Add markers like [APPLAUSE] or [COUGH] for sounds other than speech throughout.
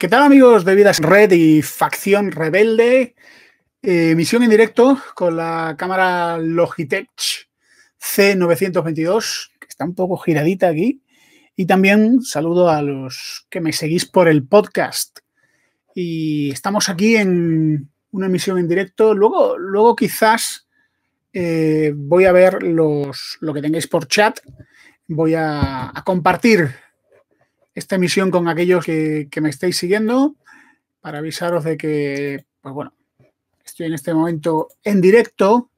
¿Qué tal amigos de Vidas Red y Facción Rebelde? Emisión eh, en directo con la cámara Logitech C922, que está un poco giradita aquí. Y también saludo a los que me seguís por el podcast. Y estamos aquí en una emisión en directo. Luego, luego quizás eh, voy a ver los, lo que tengáis por chat. Voy a compartir esta emisión con aquellos que, me estáis siguiendo para avisaros de que, pues bueno, estoy en este momento en directo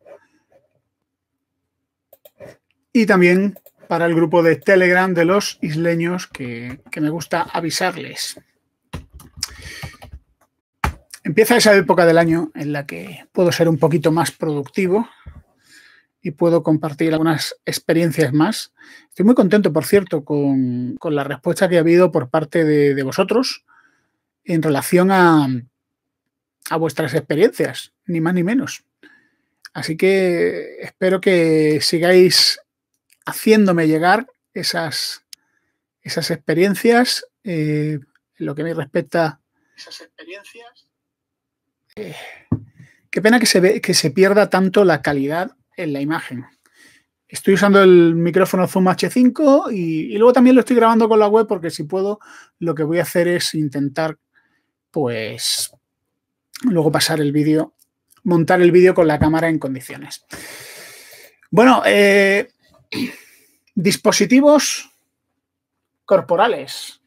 y también para el grupo de Telegram de los isleños que, que me gusta avisarles. Empieza esa época del año en la que puedo ser un poquito más productivo, y puedo compartir algunas experiencias más. Estoy muy contento, por cierto, con, la respuesta que ha habido por parte de, vosotros en relación a, vuestras experiencias, ni más ni menos. Así que espero que sigáis haciéndome llegar esas, esas experiencias. Eh, en lo que me respecta... Esas experiencias. Eh, qué pena que se, ve, que se pierda tanto la calidad en la imagen. Estoy usando el micrófono Zoom H5 y, luego también lo estoy grabando con la web porque si puedo, lo que voy a hacer es intentar, pues, luego pasar el vídeo, montar el vídeo con la cámara en condiciones. Bueno, eh, dispositivos corporales.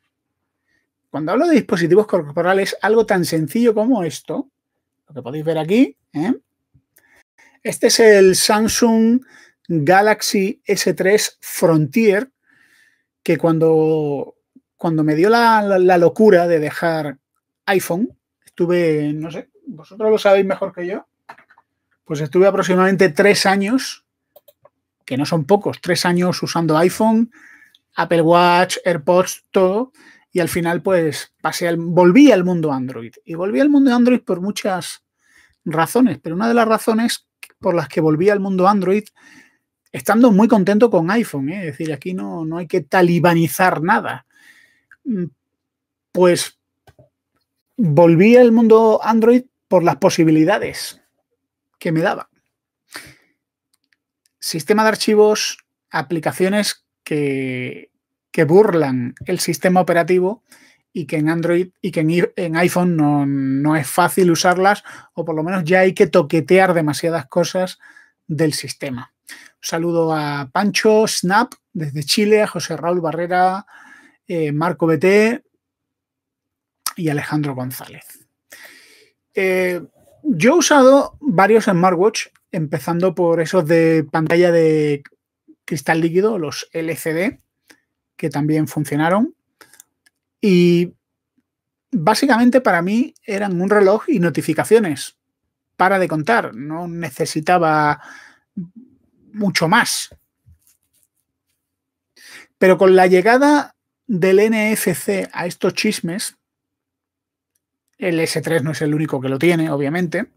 Cuando hablo de dispositivos corporales, algo tan sencillo como esto, lo que podéis ver aquí, ¿eh? Este es el Samsung Galaxy S3 Frontier, que cuando, cuando me dio la, locura de dejar iPhone, estuve, no sé, vosotros lo sabéis mejor que yo, pues estuve aproximadamente tres años, que no son pocos, tres años usando iPhone, Apple Watch, AirPods, todo, y al final pues pasé al, volví al mundo Android. Y volví al mundo Android por muchas razones, pero una de las razones por las que volví al mundo Android, estando muy contento con iPhone. ¿eh? Es decir, aquí no, no hay que talibanizar nada. Mm, pues volví al mundo Android por las posibilidades que me daba. Sistema de archivos, aplicaciones que, que burlan el sistema operativo y que en Android y que en, iPhone no, es fácil usarlas o por lo menos ya hay que toquetear demasiadas cosas del sistema. saludo a Pancho, Snap desde Chile, a José Raúl Barrera, eh, Marco BT y Alejandro González. Eh, yo he usado varios smartwatch, empezando por esos de pantalla de cristal líquido, los LCD, que también funcionaron. Y básicamente para mí eran un reloj y notificaciones. Para de contar, no necesitaba mucho más. Pero con la llegada del NFC a estos chismes, el S3 no es el único que lo tiene, obviamente,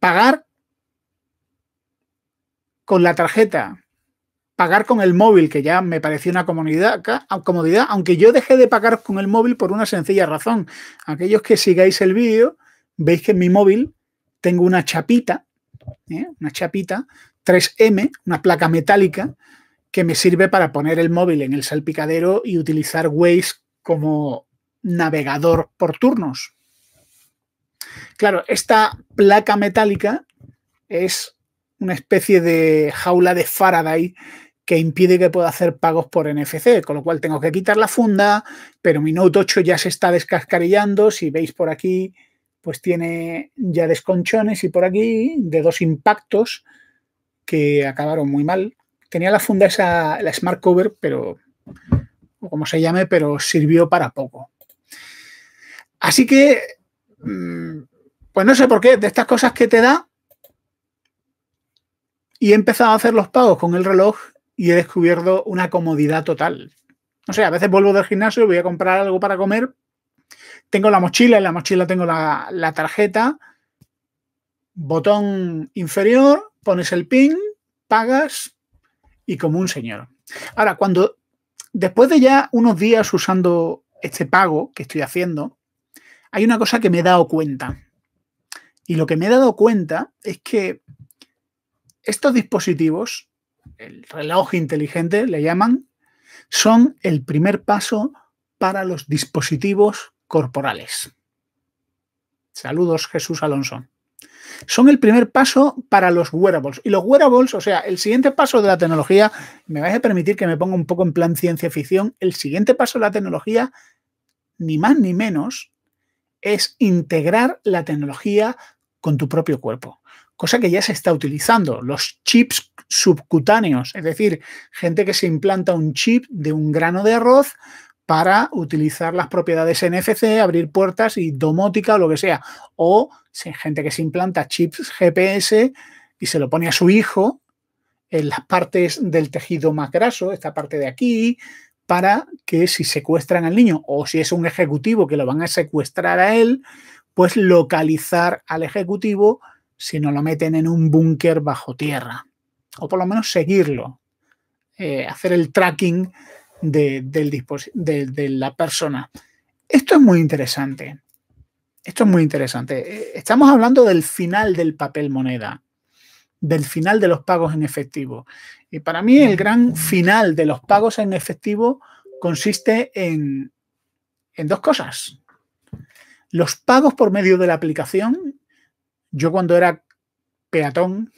pagar con la tarjeta pagar con el móvil, que ya me parecía una comodidad, comodidad, aunque yo dejé de pagar con el móvil por una sencilla razón. Aquellos que sigáis el vídeo, veis que en mi móvil tengo una chapita, ¿eh? una chapita 3M, una placa metálica, que me sirve para poner el móvil en el salpicadero y utilizar Waze como navegador por turnos. Claro, esta placa metálica es una especie de jaula de Faraday que impide que pueda hacer pagos por NFC, con lo cual tengo que quitar la funda, pero mi Note 8 ya se está descascarillando, si veis por aquí, pues tiene ya desconchones y por aquí de dos impactos que acabaron muy mal. Tenía la funda esa, la Smart Cover, pero, o como se llame, pero sirvió para poco. Así que, mm, pues no sé por qué, de estas cosas que te da, y he empezado a hacer los pagos con el reloj y he descubierto una comodidad total. O sea, a veces vuelvo del gimnasio, voy a comprar algo para comer, tengo la mochila, en la mochila tengo la, la tarjeta, botón inferior, pones el pin, pagas y como un señor. Ahora, cuando después de ya unos días usando este pago que estoy haciendo, hay una cosa que me he dado cuenta. Y lo que me he dado cuenta es que estos dispositivos el reloj inteligente le llaman, son el primer paso para los dispositivos corporales. Saludos, Jesús Alonso. Son el primer paso para los wearables. Y los wearables, o sea, el siguiente paso de la tecnología, me vais a permitir que me ponga un poco en plan ciencia ficción, el siguiente paso de la tecnología, ni más ni menos, es integrar la tecnología con tu propio cuerpo, cosa que ya se está utilizando. Los chips subcutáneos, es decir, gente que se implanta un chip de un grano de arroz para utilizar las propiedades NFC, abrir puertas y domótica o lo que sea. O gente que se implanta chips GPS y se lo pone a su hijo en las partes del tejido más graso, esta parte de aquí, para que si secuestran al niño o si es un ejecutivo que lo van a secuestrar a él, pues localizar al ejecutivo si no lo meten en un búnker bajo tierra o por lo menos seguirlo, eh, hacer el tracking de, del la persona. Esto es muy interesante. Esto es muy interesante. Eh, estamos hablando del final del papel moneda, del final de los pagos en efectivo. Y para mí el gran final de los pagos en efectivo consiste en, en dos cosas. Los pagos por medio de la aplicación. Yo cuando era peatón,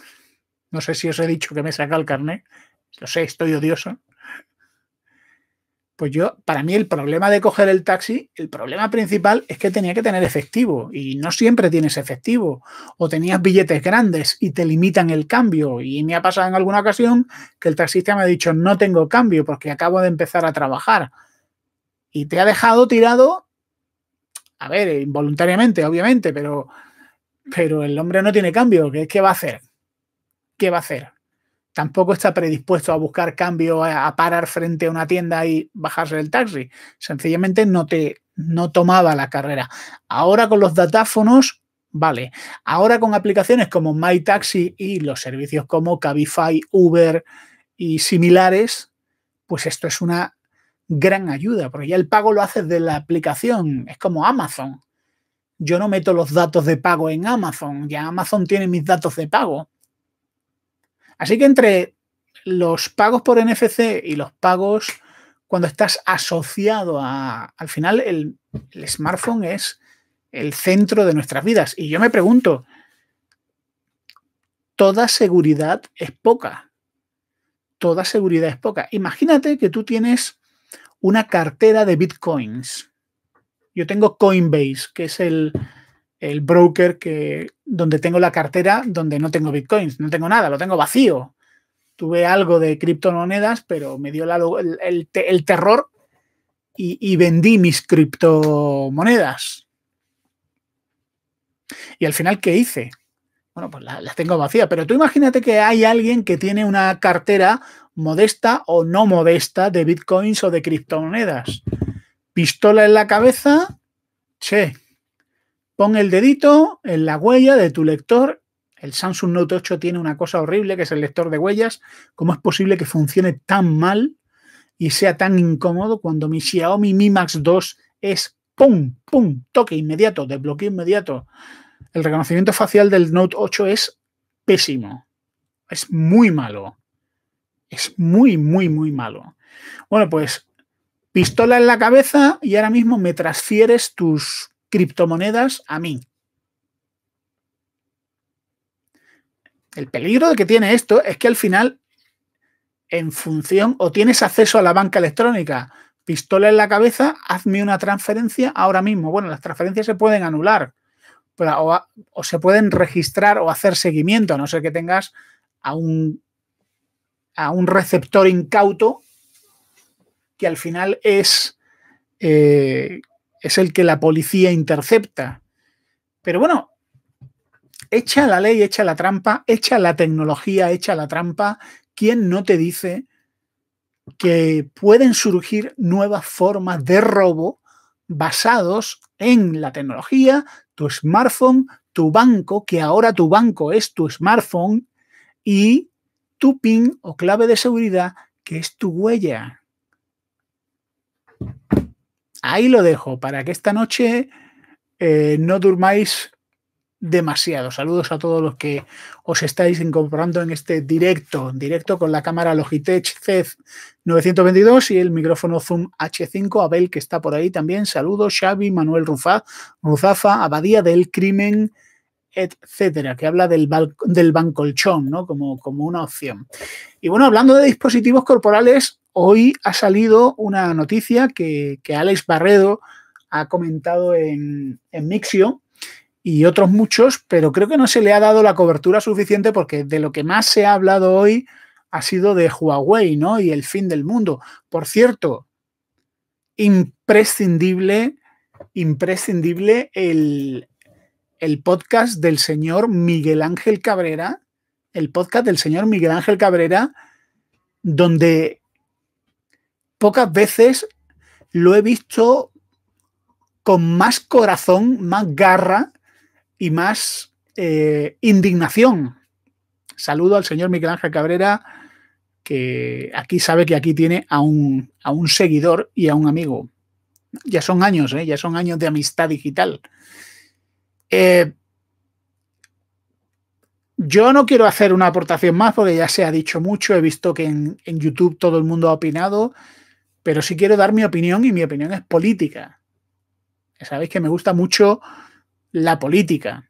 no sé si os he dicho que me saca el carnet. Lo sé, estoy odioso. Pues yo, para mí el problema de coger el taxi, el problema principal es que tenía que tener efectivo y no siempre tienes efectivo. O tenías billetes grandes y te limitan el cambio. Y me ha pasado en alguna ocasión que el taxista me ha dicho no tengo cambio porque acabo de empezar a trabajar. Y te ha dejado tirado, a ver, involuntariamente, obviamente, pero, pero el hombre no tiene cambio. ¿Qué, qué va a hacer? qué va a hacer. Tampoco está predispuesto a buscar cambio, a, parar frente a una tienda y bajarse del taxi. Sencillamente no te no tomaba la carrera. Ahora con los datáfonos, vale. Ahora con aplicaciones como MyTaxi y los servicios como Cabify, Uber y similares, pues esto es una gran ayuda, porque ya el pago lo haces de la aplicación, es como Amazon. Yo no meto los datos de pago en Amazon, ya Amazon tiene mis datos de pago. Así que entre los pagos por NFC y los pagos cuando estás asociado a... Al final el, el smartphone es el centro de nuestras vidas. Y yo me pregunto, toda seguridad es poca. Toda seguridad es poca. Imagínate que tú tienes una cartera de bitcoins. Yo tengo Coinbase, que es el, el broker que, donde tengo la cartera, donde no tengo bitcoins, no tengo nada, lo tengo vacío. Tuve algo de criptomonedas, pero me dio el, terror y, vendí mis criptomonedas. Y al final, ¿qué hice? bueno, pues las tengo vacías. Pero tú imagínate que hay alguien que tiene una cartera modesta o no modesta de bitcoins o de criptomonedas. Pistola en la cabeza, che, Pon el dedito en la huella de tu lector. El Samsung Note 8 tiene una cosa horrible que es el lector de huellas. ¿Cómo es posible que funcione tan mal y sea tan incómodo cuando mi Xiaomi Mi Max 2 es pum, pum, toque inmediato, desbloqueo inmediato? El reconocimiento facial del Note 8 es pésimo. Es muy malo. Es muy, muy, muy malo. Bueno, pues pistola en la cabeza y ahora mismo me transfieres tus criptomonedas a mí. El peligro que tiene esto es que al final, en función, o tienes acceso a la banca electrónica, pistola en la cabeza, hazme una transferencia ahora mismo. Bueno, las transferencias se pueden anular o, se pueden registrar o hacer seguimiento, a no ser que tengas a un, a un receptor incauto que al final es eh, es el que la policía intercepta. Pero bueno, echa la ley, echa la trampa, echa la tecnología, echa la trampa. ¿Quién no te dice que pueden surgir nuevas formas de robo basados en la tecnología, tu smartphone, tu banco, que ahora tu banco es tu smartphone, y tu PIN o clave de seguridad, que es tu huella. Ahí lo dejo para que esta noche eh, no durmáis demasiado. Saludos a todos los que os estáis incorporando en este directo, directo con la cámara Logitech C922 y el micrófono Zoom H5. Abel, que está por ahí también. Saludos, Xavi, Manuel Ruzafa, Abadía del Crimen, etcétera, que habla del, del bancolchón, ¿no? Como, como una opción. Y bueno, hablando de dispositivos corporales, hoy ha salido una noticia que, Alex Barredo ha comentado en, en Mixio y otros muchos, pero creo que no se le ha dado la cobertura suficiente porque de lo que más se ha hablado hoy ha sido de Huawei, ¿no? Y el fin del mundo. Por cierto, imprescindible, imprescindible el, el podcast del señor Miguel Ángel Cabrera, el podcast del señor Miguel Ángel Cabrera, donde pocas veces lo he visto con más corazón, más garra y más eh, indignación. Saludo al señor Miguel Ángel Cabrera, que aquí sabe que aquí tiene a un, a un seguidor y a un amigo. Ya son años, ¿eh? ya son años de amistad digital. Eh, yo no quiero hacer una aportación más porque ya se ha dicho mucho, he visto que en, YouTube todo el mundo ha opinado, pero sí quiero dar mi opinión y mi opinión es política. Sabéis que me gusta mucho la política,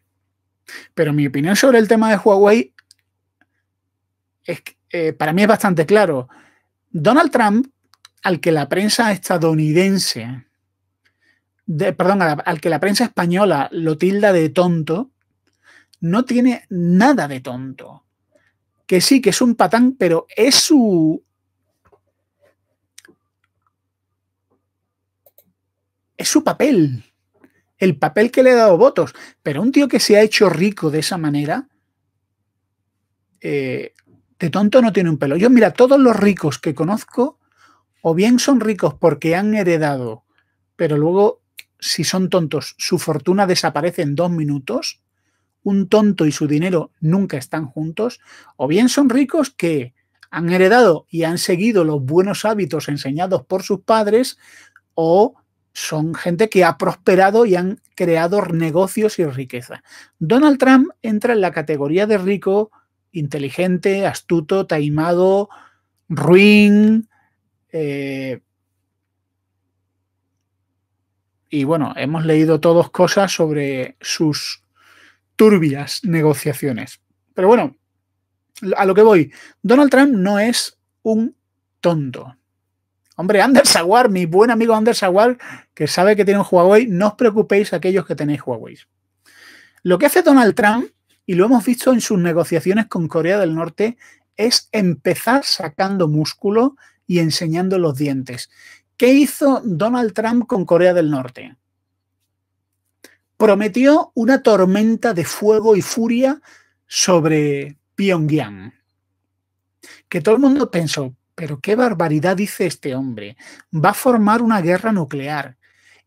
pero mi opinión sobre el tema de Huawei eh, para mí es bastante claro. Donald Trump, al que la prensa estadounidense perdón, al, que la prensa española lo tilda de tonto, no tiene nada de tonto. Que sí, que es un patán, pero es su... Es su papel. El papel que le ha dado votos. Pero un tío que se ha hecho rico de esa manera, eh, de tonto no tiene un pelo. Yo, mira, todos los ricos que conozco, o bien son ricos porque han heredado, pero luego si son tontos, su fortuna desaparece en dos minutos, un tonto y su dinero nunca están juntos, o bien son ricos que han heredado y han seguido los buenos hábitos enseñados por sus padres, o son gente que ha prosperado y han creado negocios y riqueza. Donald Trump entra en la categoría de rico, inteligente, astuto, taimado, ruin, eh, y bueno, hemos leído todos cosas sobre sus turbias negociaciones. Pero bueno, a lo que voy, Donald Trump no es un tonto. Hombre, Anders Aguar, mi buen amigo Anders Aguar, que sabe que tiene un Huawei, no os preocupéis aquellos que tenéis Huawei. Lo que hace Donald Trump, y lo hemos visto en sus negociaciones con Corea del Norte, es empezar sacando músculo y enseñando los dientes. ¿Qué hizo Donald Trump con Corea del Norte? Prometió una tormenta de fuego y furia sobre Pyongyang. Que todo el mundo pensó, pero qué barbaridad dice este hombre. Va a formar una guerra nuclear.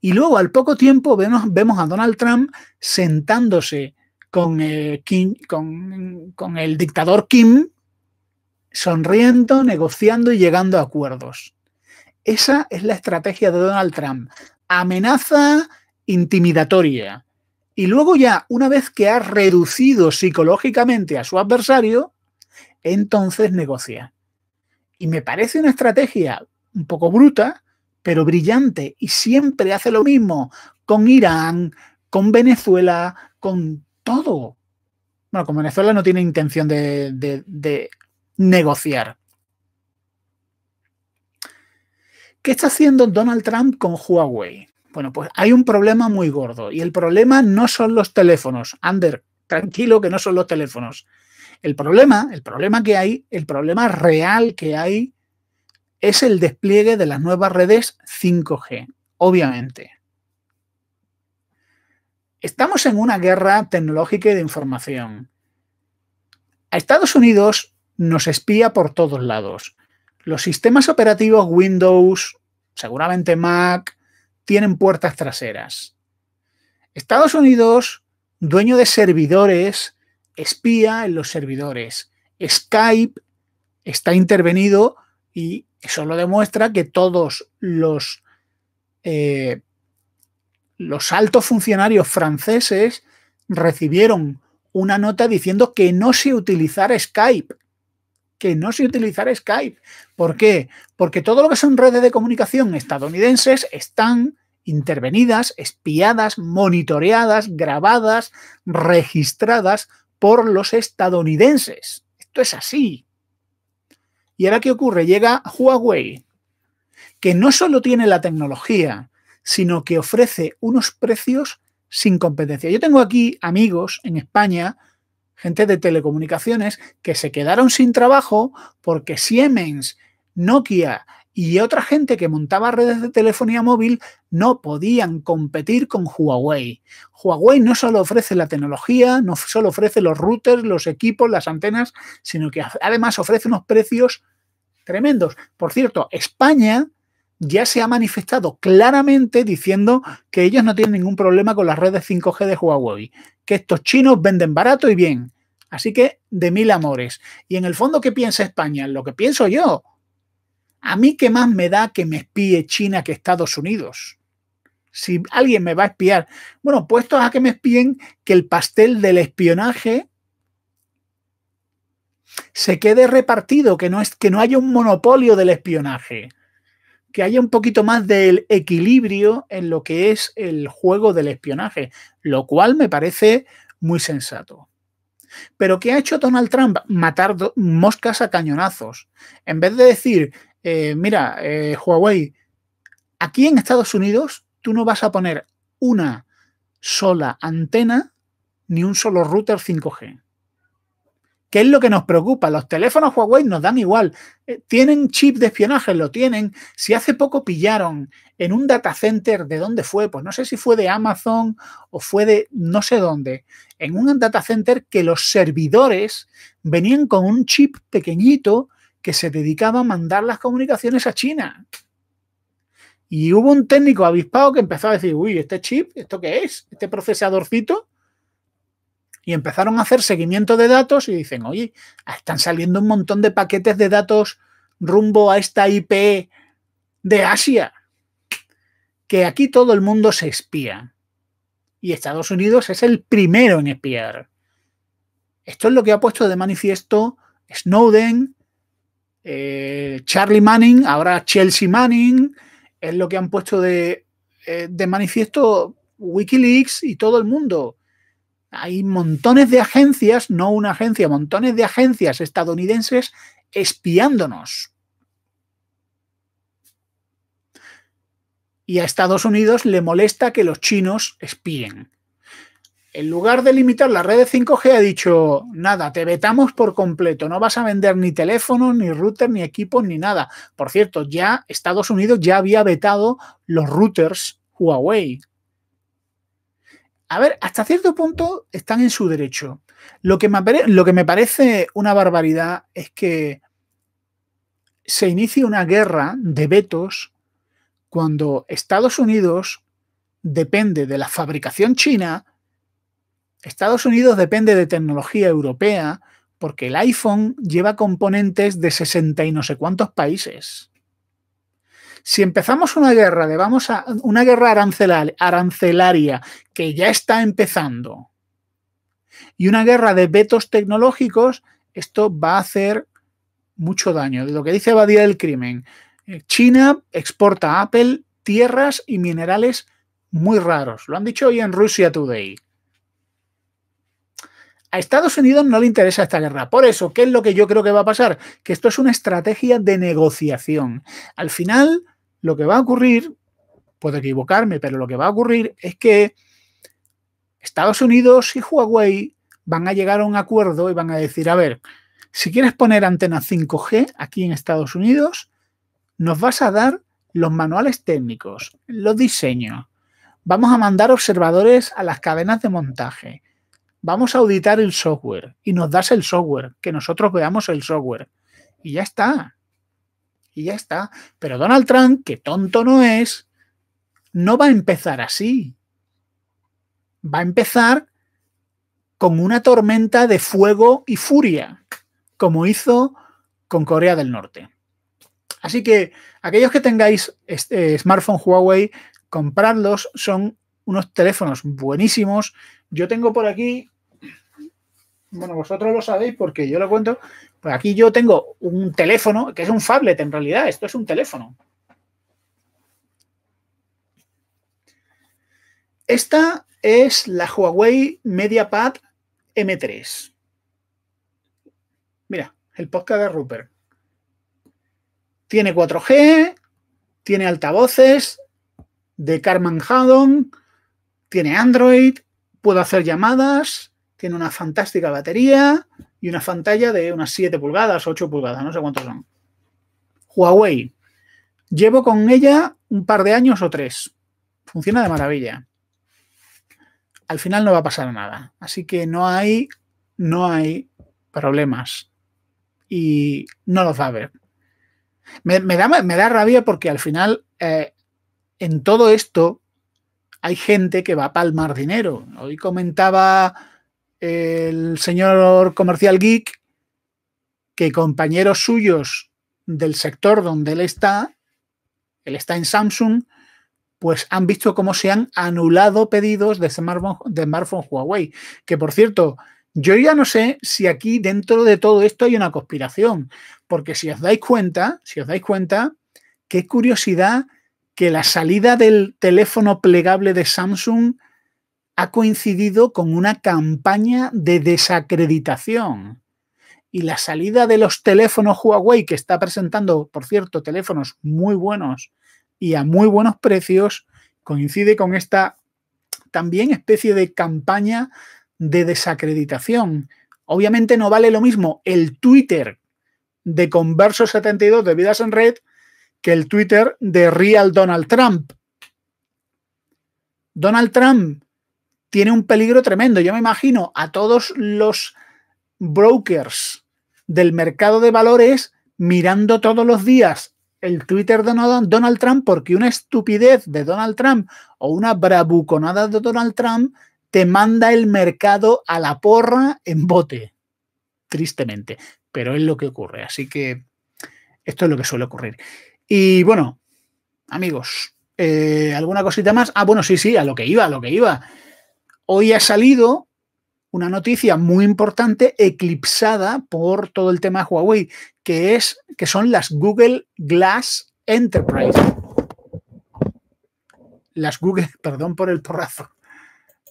Y luego, al poco tiempo, vemos, a Donald Trump sentándose eh, con el dictador Kim, sonriendo, negociando y llegando a acuerdos. Esa es la estrategia de Donald Trump. Amenaza intimidatoria. Y luego ya, una vez que ha reducido psicológicamente a su adversario, entonces negocia. Y me parece una estrategia un poco bruta, pero brillante. Y siempre hace lo mismo con Irán, con Venezuela, con todo. Bueno, con Venezuela no tiene intención de, de negociar. ¿Qué está haciendo Donald Trump con Huawei? Bueno, pues hay un problema muy gordo y el problema no son los teléfonos. Ander, tranquilo que no son los teléfonos. El problema, el problema que hay, el problema real que hay es el despliegue de las nuevas redes 5G, obviamente. Estamos en una guerra tecnológica y de información. A Estados Unidos nos espía por todos lados. Los sistemas operativos Windows, seguramente Mac, tienen puertas traseras. Estados Unidos, dueño de servidores, espía en los servidores. Skype está intervenido y eso lo demuestra que todos los, eh, los altos funcionarios franceses recibieron una nota diciendo que no se utilizara Skype que no se utilizar Skype. ¿Por qué? Porque todo lo que son redes de comunicación estadounidenses están intervenidas, espiadas, monitoreadas, grabadas, registradas por los estadounidenses. Esto es así. ¿Y ahora qué ocurre? Llega Huawei, que no solo tiene la tecnología, sino que ofrece unos precios sin competencia. Yo tengo aquí amigos en España gente de telecomunicaciones que se quedaron sin trabajo porque Siemens, Nokia y otra gente que montaba redes de telefonía móvil no podían competir con Huawei. Huawei no solo ofrece la tecnología, no solo ofrece los routers, los equipos, las antenas, sino que además ofrece unos precios tremendos. Por cierto, España ya se ha manifestado claramente diciendo que ellos no tienen ningún problema con las redes 5G de Huawei, que estos chinos venden barato y bien. Así que de mil amores. Y en el fondo, ¿qué piensa España? Lo que pienso yo. A mí qué más me da que me espíe China que Estados Unidos. Si alguien me va a espiar, bueno, puesto pues a que me espíen, que el pastel del espionaje se quede repartido, que no, es, que no haya un monopolio del espionaje que haya un poquito más del equilibrio en lo que es el juego del espionaje, lo cual me parece muy sensato. Pero ¿qué ha hecho Donald Trump? Matar moscas a cañonazos. En vez de decir, eh, mira, eh, Huawei, aquí en Estados Unidos tú no vas a poner una sola antena ni un solo router 5G. ¿Qué es lo que nos preocupa. Los teléfonos Huawei nos dan igual. Eh, tienen chip de espionaje, lo tienen. Si hace poco pillaron en un data center, ¿de dónde fue? Pues no sé si fue de Amazon o fue de no sé dónde. En un data center que los servidores venían con un chip pequeñito que se dedicaba a mandar las comunicaciones a China. Y hubo un técnico avispado que empezó a decir, uy, este chip, ¿esto qué es? ¿Este procesadorcito? Y empezaron a hacer seguimiento de datos y dicen, oye, están saliendo un montón de paquetes de datos rumbo a esta IP de Asia. Que aquí todo el mundo se espía. Y Estados Unidos es el primero en espiar. Esto es lo que ha puesto de manifiesto Snowden, eh, Charlie Manning, ahora Chelsea Manning, es lo que han puesto de, eh, de manifiesto Wikileaks y todo el mundo. Hay montones de agencias, no una agencia, montones de agencias estadounidenses espiándonos. Y a Estados Unidos le molesta que los chinos espíen. En lugar de limitar las redes 5G, ha dicho, nada, te vetamos por completo, no vas a vender ni teléfono, ni router, ni equipos, ni nada. Por cierto, ya Estados Unidos ya había vetado los routers Huawei, a ver, hasta cierto punto están en su derecho. Lo que, me, parece una barbaridad es que se inicie una guerra de vetos cuando Estados Unidos depende de la fabricación china, Estados Unidos depende de tecnología europea, porque el iPhone lleva componentes de 60 y no sé cuántos países si empezamos una guerra de vamos a una guerra arancelaria que ya está empezando y una guerra de vetos tecnológicos, esto va a hacer mucho daño. Lo que dice Badía del Crimen, eh, China exporta a Apple tierras y minerales muy raros. Lo han dicho hoy en Rusia Today a Estados Unidos no le interesa esta guerra. Por eso, ¿qué es lo que yo creo que va a pasar? Que esto es una estrategia de negociación. Al final, lo que va a ocurrir, puedo equivocarme, pero lo que va a ocurrir es que Estados Unidos y Huawei van a llegar a un acuerdo y van a decir, a ver, si quieres poner antena 5G aquí en Estados Unidos, nos vas a dar los manuales técnicos, los diseños. Vamos a mandar observadores a las cadenas de montaje vamos a auditar el software y nos das el software, que nosotros veamos el software. Y ya está. Y ya está. Pero Donald Trump, que tonto no es, no va a empezar así. Va a empezar con una tormenta de fuego y furia, como hizo con Corea del Norte. Así que aquellos que tengáis eh, smartphone Huawei, comprarlos son unos teléfonos buenísimos yo tengo por aquí, bueno, vosotros lo sabéis porque yo lo cuento, pues aquí yo tengo un teléfono, que es un phablet en realidad, esto es un teléfono. Esta es la Huawei MediaPad M3. Mira, el podcast de Rupert. Tiene 4G, tiene altavoces de Carmen Haddon, tiene Android, puedo hacer llamadas, tiene una fantástica batería y una pantalla de unas 7 pulgadas, 8 pulgadas, no sé cuántos son. Huawei. Llevo con ella un par de años o tres. Funciona de maravilla. Al final no va a pasar nada. Así que no hay, no hay problemas. Y no los va a haber. Me, da, rabia porque al final eh, en todo esto hay gente que va a palmar dinero. Hoy comentaba el señor comercial geek que compañeros suyos del sector donde él está, él está en Samsung, pues han visto cómo se han anulado pedidos de smartphone, de smartphone Huawei. Que por cierto, yo ya no sé si aquí dentro de todo esto hay una conspiración, porque si os dais cuenta, si os dais cuenta, qué curiosidad que la salida del teléfono plegable de Samsung ha coincidido con una campaña de desacreditación. Y la salida de los teléfonos Huawei, que está presentando, por cierto, teléfonos muy buenos y a muy buenos precios, coincide con esta también especie de campaña de desacreditación. Obviamente no vale lo mismo el Twitter de Converso72 de Vidas en Red que el Twitter de Real Donald Trump. Donald Trump tiene un peligro tremendo. Yo me imagino a todos los brokers del mercado de valores mirando todos los días el Twitter de Donald Trump porque una estupidez de Donald Trump o una bravuconada de Donald Trump te manda el mercado a la porra en bote, tristemente. Pero es lo que ocurre. Así que esto es lo que suele ocurrir. Y bueno, amigos, eh, ¿alguna cosita más? Ah, bueno, sí, sí, a lo que iba, a lo que iba. Hoy ha salido una noticia muy importante eclipsada por todo el tema Huawei, que es que son las Google Glass Enterprise. Las Google, [LAUGHS] perdón por el porrazo.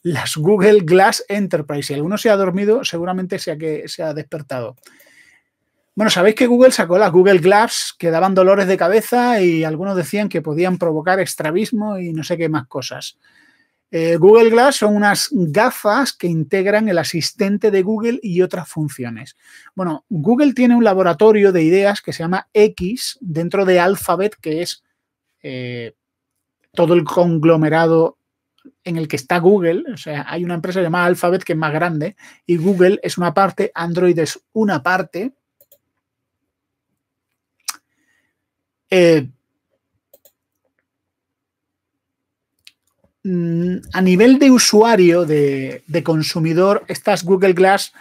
Las Google Glass Enterprise. Si alguno se ha dormido, seguramente sea que se ha despertado. Bueno, sabéis que Google sacó las Google Glass que daban dolores de cabeza y algunos decían que podían provocar extravismo y no sé qué más cosas. Eh, Google Glass son unas gafas que integran el asistente de Google y otras funciones. Bueno, Google tiene un laboratorio de ideas que se llama X dentro de Alphabet, que es eh, todo el conglomerado en el que está Google. O sea, hay una empresa llamada Alphabet que es más grande y Google es una parte, Android es una parte Eh, mm, a nivel de usuario, de, consumidor, estas Google Glass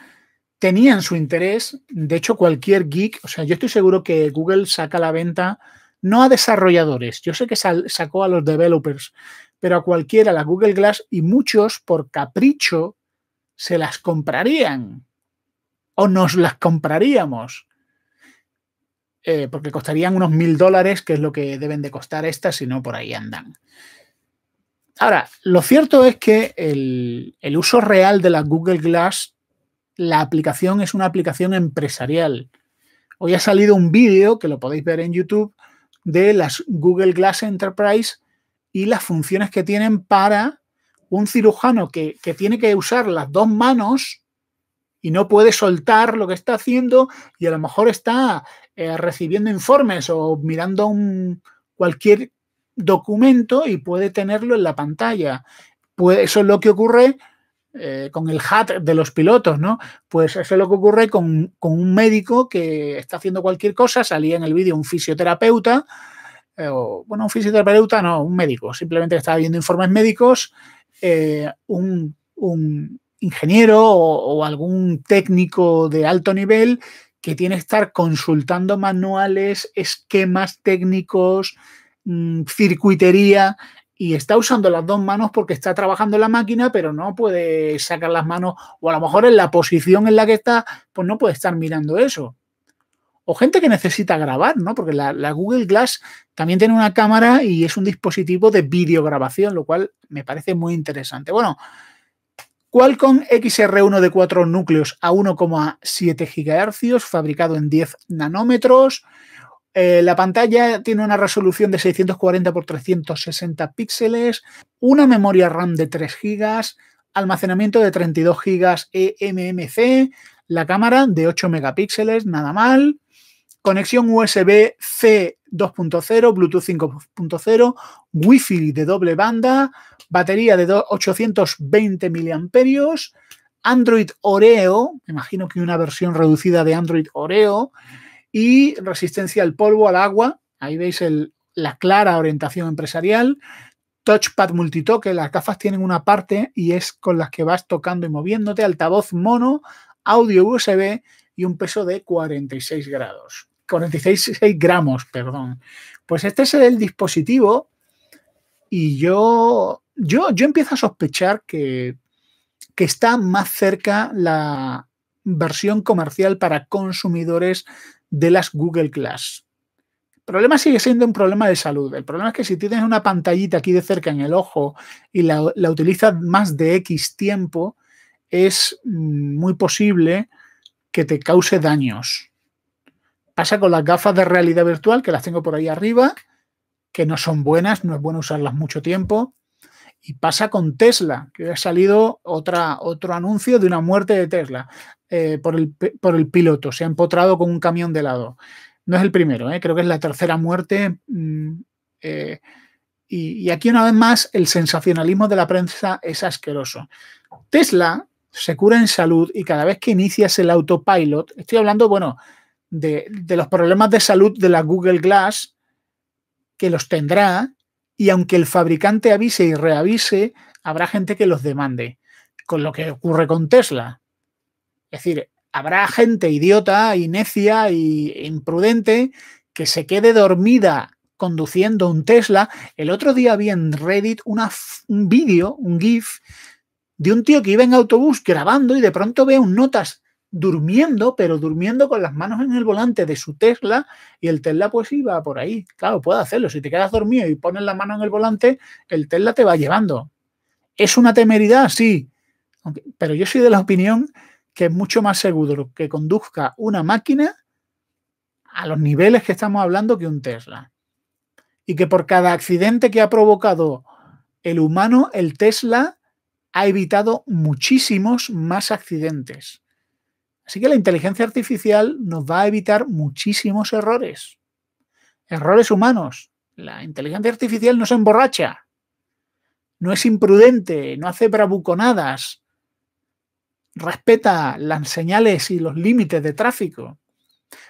tenían su interés. De hecho, cualquier geek, o sea, yo estoy seguro que Google saca la venta no a desarrolladores, yo sé que sacó a los developers, pero a cualquiera la Google Glass y muchos por capricho se las comprarían o nos las compraríamos. Eh, porque costarían unos mil dólares, que es lo que deben de costar estas, si no por ahí andan. Ahora, lo cierto es que el, uso real de la Google Glass, la aplicación es una aplicación empresarial. Hoy ha salido un vídeo, que lo podéis ver en YouTube, de las Google Glass Enterprise y las funciones que tienen para un cirujano que, que tiene que usar las dos manos y no puede soltar lo que está haciendo y a lo mejor está eh, recibiendo informes o mirando un, cualquier documento y puede tenerlo en la pantalla. Pues eso es lo que ocurre eh, con el hat de los pilotos, ¿no? Pues eso es lo que ocurre con, un médico que está haciendo cualquier cosa, salía en el vídeo un fisioterapeuta, eh, o, bueno, un fisioterapeuta no, un médico, simplemente estaba viendo informes médicos, un, ingeniero o, algún técnico de alto nivel que tiene que estar consultando manuales, esquemas técnicos, mm, circuitería, y está usando las dos manos porque está trabajando la máquina, pero no puede sacar las manos, o a lo mejor en la posición en la que está, pues no puede estar mirando eso. O gente que necesita grabar, ¿no? Porque la, la Google Glass también tiene una cámara y es un dispositivo de videograbación, lo cual me parece muy interesante. Bueno, Qualcomm XR1 de 4 núcleos a 1,7 GHz, fabricado en 10 nanómetros. Eh, la pantalla tiene una resolución de 640 x 360 píxeles, una memoria RAM de 3 GB, almacenamiento de 32 GB eMMC, la cámara de 8 megapíxeles, nada mal, conexión USB-C 2.0, Bluetooth 5.0, Wi-Fi de doble banda, batería de 820 miliamperios, Android Oreo, me imagino que una versión reducida de Android Oreo, y resistencia al polvo, al agua, ahí veis la clara orientación empresarial, touchpad multitoque, las gafas tienen una parte y es con las que vas tocando y moviéndote, altavoz mono, audio USB y un peso de 46 grados. 46 gramos, perdón. Pues este es el dispositivo y yo yo, empiezo a sospechar que, está más cerca la versión comercial para consumidores de las Google Glass. El problema sigue siendo un problema de salud. El problema es que si tienes una pantallita aquí de cerca en el ojo y la, la utilizas más de X tiempo, es mm, muy posible que te cause daños. Pasa con las gafas de realidad virtual, que las tengo por ahí arriba, que no son buenas, no es bueno usarlas mucho tiempo. Y pasa con Tesla, que ha salido otro anuncio de una muerte de Tesla eh, por, el, piloto. Se ha empotrado con un camión de lado. No es el primero, ¿eh? creo que es la tercera muerte. Mm, eh, y, aquí una vez más el sensacionalismo de la prensa es asqueroso. Tesla se cura en salud y cada vez que inicias el autopilot, estoy hablando, bueno, de, de los problemas de salud de la Google Glass, que los tendrá, y aunque el fabricante avise y reavise, habrá gente que los demande, con lo que ocurre con Tesla. Es decir, habrá gente idiota y necia e imprudente que se quede dormida conduciendo un Tesla. El otro día vi en Reddit un vídeo, un GIF, de un tío que iba en autobús grabando y de pronto ve un notas durmiendo, pero durmiendo con las manos en el volante de su Tesla y el Tesla pues iba por ahí. Claro, puede hacerlo. Si te quedas dormido y pones la mano en el volante, el Tesla te va llevando. ¿Es una temeridad? Sí. Pero yo soy de la opinión que es mucho más seguro que conduzca una máquina a los niveles que estamos hablando que un Tesla. Y que por cada accidente que ha provocado el humano, el Tesla ha evitado muchísimos más accidentes. Así que la inteligencia artificial nos va a evitar muchísimos errores, errores humanos. La inteligencia artificial no se emborracha, no es imprudente, no hace bravuconadas, respeta las señales y los límites de tráfico.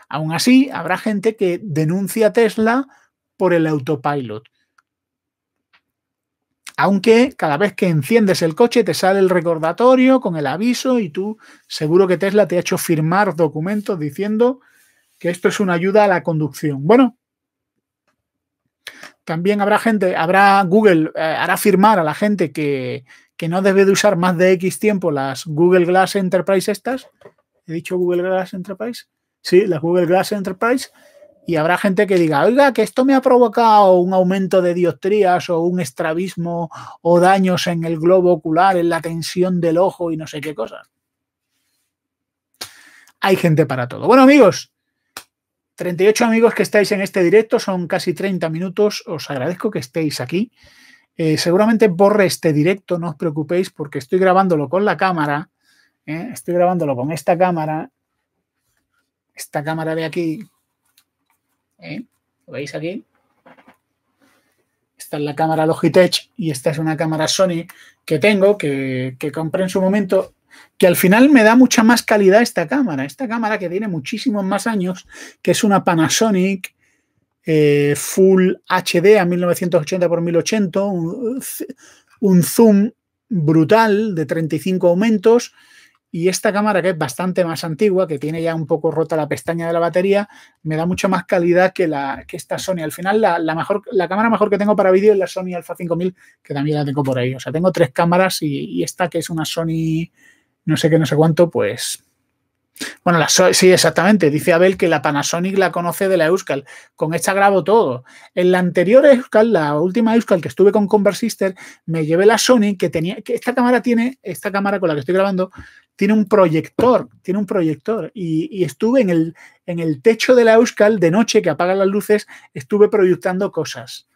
Aún así, habrá gente que denuncia a Tesla por el autopilot. Aunque cada vez que enciendes el coche te sale el recordatorio con el aviso y tú seguro que Tesla te ha hecho firmar documentos diciendo que esto es una ayuda a la conducción. Bueno, también habrá gente, habrá Google, eh, hará firmar a la gente que, que, no debe de usar más de X tiempo las Google Glass Enterprise estas. ¿He dicho Google Glass Enterprise? Sí, las Google Glass Enterprise y habrá gente que diga, oiga, que esto me ha provocado un aumento de dioptrías o un estrabismo o daños en el globo ocular, en la tensión del ojo y no sé qué cosas. Hay gente para todo. Bueno, amigos, 38 amigos que estáis en este directo, son casi 30 minutos, os agradezco que estéis aquí. Eh, seguramente borre este directo, no os preocupéis, porque estoy grabándolo con la cámara, ¿eh? estoy grabándolo con esta cámara, esta cámara de aquí, ¿eh? ¿Lo veis aquí? Esta es la cámara Logitech y esta es una cámara Sony que tengo, que, compré en su momento, que al final me da mucha más calidad esta cámara. Esta cámara que tiene muchísimos más años, que es una Panasonic eh, Full HD a 1980 x 1080, un zoom brutal de 35 aumentos y esta cámara, que es bastante más antigua, que tiene ya un poco rota la pestaña de la batería, me da mucho más calidad que, la, que esta Sony. Al final, la, mejor, la cámara mejor que tengo para vídeo es la Sony Alpha 5000, que también la tengo por ahí. O sea, tengo tres cámaras y, esta que es una Sony no sé qué, no sé cuánto, pues... Bueno, la sí, exactamente. Dice Abel que la Panasonic la conoce de la Euskal. Con esta grabo todo. En la anterior Euskal, la última Euskal que estuve con Conversister, me llevé la Sony que tenía, que esta cámara tiene, esta cámara con la que estoy grabando, tiene un proyector, tiene un proyector. Y, estuve en el, en el techo de la Euskal de noche, que apaga las luces, estuve proyectando cosas.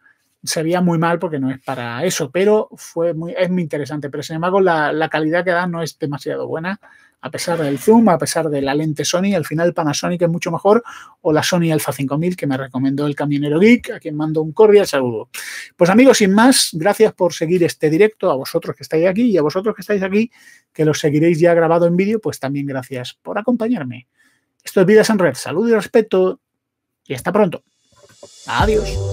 Se veía muy mal porque no es para eso, pero fue muy, es muy interesante. Pero sin embargo, la, la calidad que da no es demasiado buena. A pesar del zoom, a pesar de la lente Sony, al final Panasonic es mucho mejor o la Sony Alpha 5000 que me recomendó el camionero geek, a quien mando un cordial saludo. Pues amigos, sin más, gracias por seguir este directo, a vosotros que estáis aquí y a vosotros que estáis aquí, que lo seguiréis ya grabado en vídeo, pues también gracias por acompañarme. Esto es Vidas en Red, salud y respeto y hasta pronto. Adiós.